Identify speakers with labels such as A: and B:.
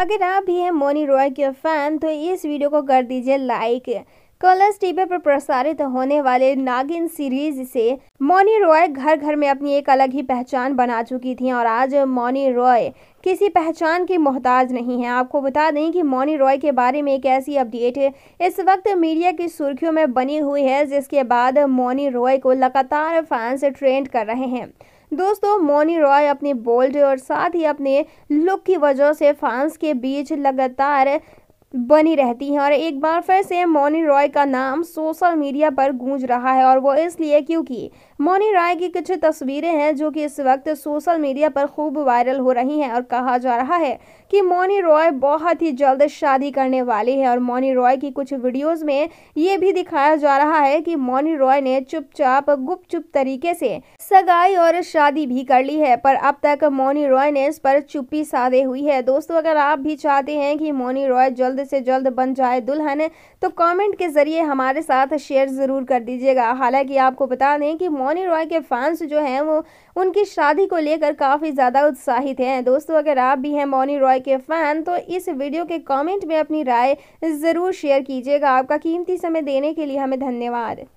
A: अगर आप भी हैं मोनी रॉय के फैन तो इस वीडियो को कर दीजिए लाइक कलर्स टीवी पर प्रसारित होने वाले नागिन सीरीज से मोनी रॉय घर घर में अपनी एक अलग ही पहचान बना चुकी थी और आज मोनी रॉय किसी पहचान की मोहताज नहीं है आपको बता दें कि मोनी रॉय के बारे में एक ऐसी अपडेट इस वक्त मीडिया की सुर्खियों में बनी हुई है जिसके बाद मोनी रॉय को लगातार फैंस ट्रेंड कर रहे हैं दोस्तों मोनी रॉय अपनी बोल्ड और साथ ही अपने लुक की वजह से फैंस के बीच लगातार बनी रहती हैं और एक बार फिर से मोनी रॉय का नाम सोशल मीडिया पर गूंज रहा है और वो इसलिए क्योंकि मोनी रॉय की कुछ तस्वीरें हैं जो कि इस वक्त सोशल मीडिया पर खूब वायरल हो रही हैं और कहा जा रहा है कि मोनी रॉय बहुत ही जल्द शादी करने वाली है और मौनी रॉय की कुछ वीडियोस में ये भी दिखाया जा रहा है कि मौनी रॉय ने चुपचाप गुपचुप तरीके से सगाई और शादी भी कर ली है पर अब तक मोनी रॉय ने इस पर चुप्पी साधे हुई है दोस्तों अगर आप भी चाहते हैं कि मोनी रॉय जल्द से जल्द बन जाए दुल्हन तो कमेंट के ज़रिए हमारे साथ शेयर ज़रूर कर दीजिएगा हालांकि आपको बता दें कि मोनी रॉय के फैंस जो हैं वो उनकी शादी को लेकर काफ़ी ज़्यादा उत्साहित हैं दोस्तों अगर आप भी हैं मोनी रॉय के फ़ैन तो इस वीडियो के कॉमेंट में अपनी राय ज़रूर शेयर कीजिएगा आपका कीमती समय देने के लिए हमें धन्यवाद